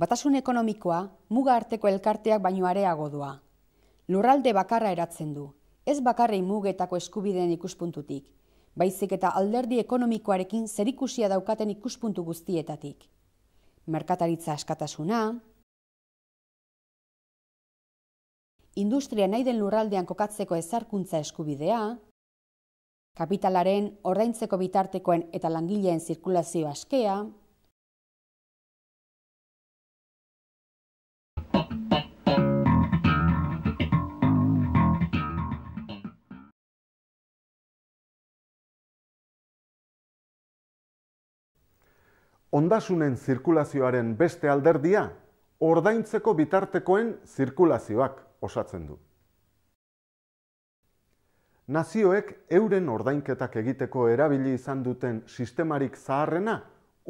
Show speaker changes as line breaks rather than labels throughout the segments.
Batasun ekonomikoa muga arteko elkarteak baino areago doa. Lurralde bakarra eratzen du, ez bakarrei mugetako eskubideen ikuspuntutik, baizik eta alderdi ekonomikoarekin zerikusia daukaten ikuspuntu guztietatik. Merkataritza askatasuna, industria nahi lurraldean kokatzeko ezarkuntza eskubidea, kapitalaren ordaintzeko bitartekoen eta langileen zirkulazio askea,
ondasunen zirkulazioaren beste alderdia, ordaintzeko bitartekoen zirkulazioak osatzen du. Nazioek euren ordainketak egiteko erabili izan duten sistemarik zaharrena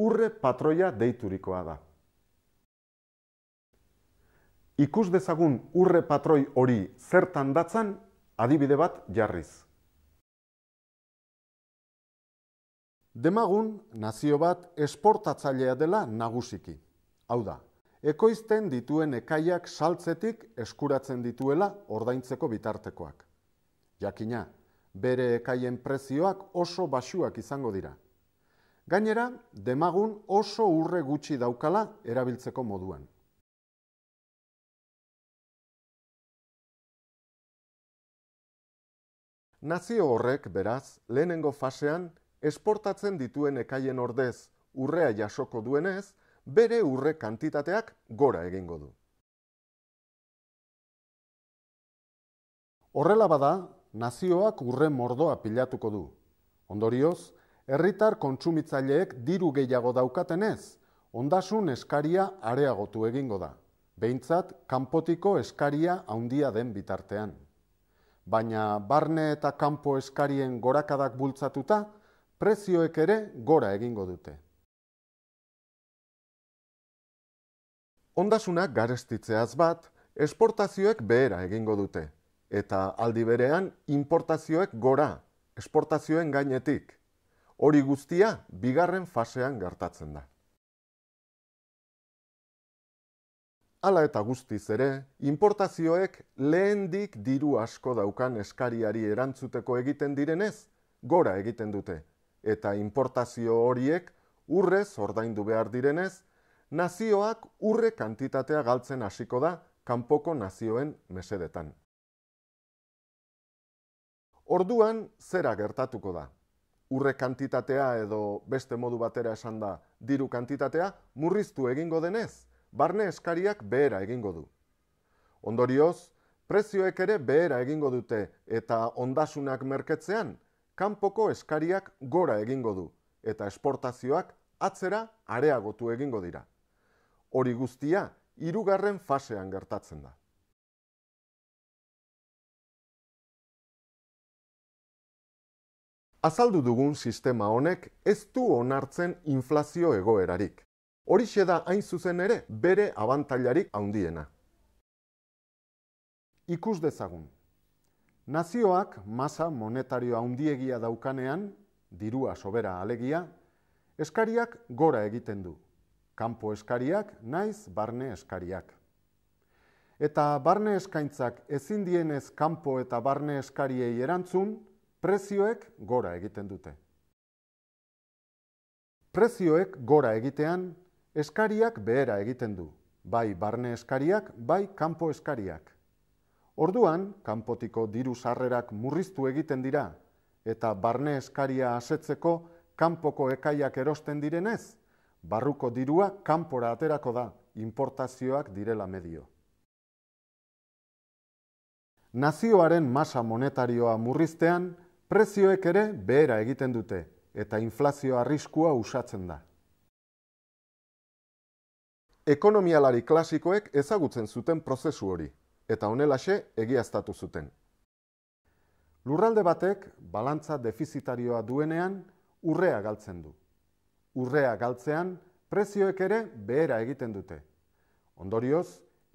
urre patroia deiturikoa da. Ikus dezagun urre patroi hori zertan datzan, adibide bat jarriz. Demagun nazio bat esportatzailea dela nagusiki. Hau da, ekoizten dituen ekaiak saltzetik eskuratzen dituela ordaintzeko bitartekoak. Jakina, bere ekaien prezioak oso basuak izango dira. Gainera, Demagun oso urre gutxi daukala erabiltzeko moduan. Nazio horrek beraz lehenengo fasean esportatzen dituen ekaien ordez urrea jasoko duenez, bere urre kantitateak gora egingo du. Horrela bada, nazioak urre mordoa pilatuko du. Ondorioz, herritar kontsumitzaileek diru gehiago daukatenez, ondasun eskaria areagotu egingo da. Behintzat, kanpotiko eskaria handia den bitartean. Baina barne eta kanpo eskarien gorakadak bultzatuta, prezioek ere gora egingo dute. Ondasunak garestitzeaz bat, esportazioek behera egingo dute, eta aldi berean importazioek gora, esportazioen gainetik. Hori guztia, bigarren fasean gertatzen da. Hala eta guztiz ere, importazioek lehendik diru asko daukan eskariari erantzuteko egiten direnez, gora egiten dute, eta importazio horiek urrez ordaindu behar direnez, nazioak urre kantitatea galtzen hasiko da kanpoko nazioen mesedetan. Orduan zera gertatuko da. Urre kantitatea edo beste modu batera esan da diru kantitatea murriztu egingo denez, barne eskariak behera egingo du. Ondorioz, prezioek ere behera egingo dute eta ondasunak merketzean kanpoko eskariak gora egingo du eta esportazioak atzera areagotu egingo dira. Hori guztia, hirugarren fasean gertatzen da. Azaldu dugun sistema honek ez du onartzen inflazio egoerarik. Horixe da hain zuzen ere bere abantailarik handiena. Ikus dezagun, Nazioak masa monetario handiegia daukanean, dirua sobera alegia, eskariak gora egiten du. kanpo eskariak naiz barne eskariak. Eta barne eskaintzak ezin dienez kanpo eta barne eskariei erantzun, prezioek gora egiten dute. Prezioek gora egitean, eskariak behera egiten du, bai barne eskariak, bai kanpo eskariak. Orduan kanpotiko diru sarrerak murriztu egiten dira eta barne eskaria asetzeko kanpoko ekaiak erosten direnez barruko dirua kanpora aterako da importazioak direla medio Nazioaren masa monetarioa murriztean prezioek ere behera egiten dute eta inflazio arriskua usatzen da Ekonomialari klasikoek ezagutzen zuten prozesu hori eta honelaxe egiaztatu zuten. Lurralde batek balantza defizitarioa duenean urrea galtzen du. Urrea galtzean prezioek ere behera egiten dute. Ondorioz,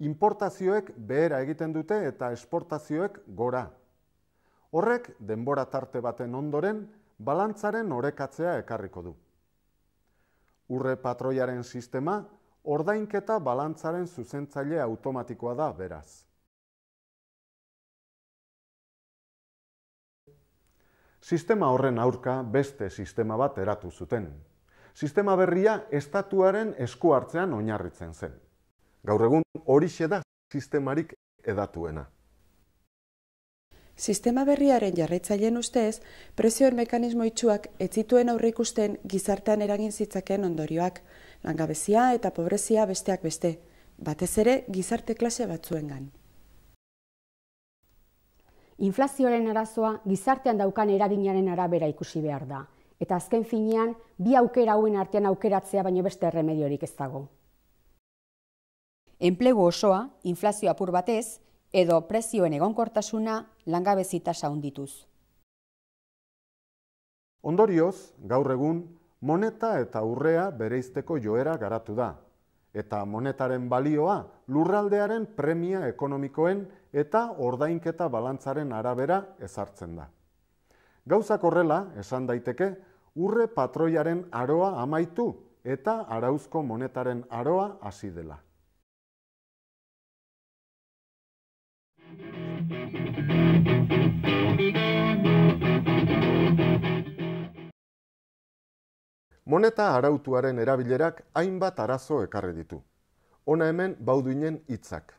importazioek behera egiten dute eta esportazioek gora. Horrek denbora tarte baten ondoren balantzaren orekatzea ekarriko du. Urre patroiaren sistema ordainketa balantzaren zuzentzaile automatikoa da beraz. sistema horren aurka beste sistema bat eratu zuten. Sistema berria estatuaren esku hartzean oinarritzen zen. Gaur egun hori da sistemarik edatuena.
Sistema berriaren jarraitzaileen ustez, prezioen mekanismo itxuak etzituen ikusten gizartean eragin zitzakeen ondorioak, langabezia eta pobrezia besteak beste, batez ere gizarte klase batzuengan inflazioaren arazoa gizartean daukan eraginaren arabera ikusi behar da. Eta azken finean, bi aukera hauen artean aukeratzea baino beste erremediorik ez dago. Enplegu osoa, inflazio apur batez, edo prezioen egonkortasuna langabezita saundituz.
Ondorioz, gaur egun, moneta eta urrea bereizteko joera garatu da. Eta monetaren balioa lurraldearen premia ekonomikoen eta ordainketa balantzaren arabera ezartzen da. Gauzak horrela esan daiteke urre patroiaren aroa amaitu eta arauzko monetaren aroa hasi dela. Moneta arautuaren erabilerak hainbat arazo ekarri ditu. Ona hemen bauduinen hitzak.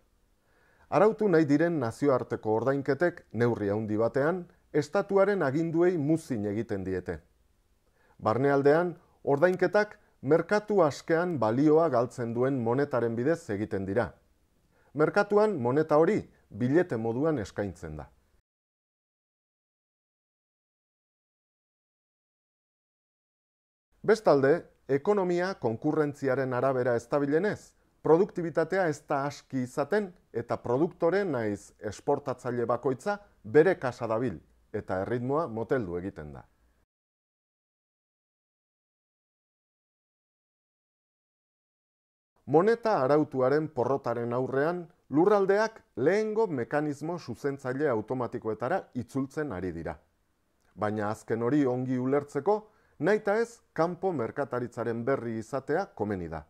Arautu nahi diren nazioarteko ordainketek neurri handi batean estatuaren aginduei muzin egiten diete. Barnealdean ordainketak merkatu askean balioa galtzen duen monetaren bidez egiten dira. Merkatuan moneta hori bilete moduan eskaintzen da. Bestalde, ekonomia konkurrentziaren arabera estabilenez, produktibitatea ez da aski izaten eta produktore naiz esportatzaile bakoitza bere kasa dabil eta erritmoa moteldu egiten da. Moneta arautuaren porrotaren aurrean, lurraldeak lehengo mekanismo zuzentzaile automatikoetara itzultzen ari dira. Baina azken hori ongi ulertzeko, Naita ez, kanpo merkataritzaren berri izatea komeni da.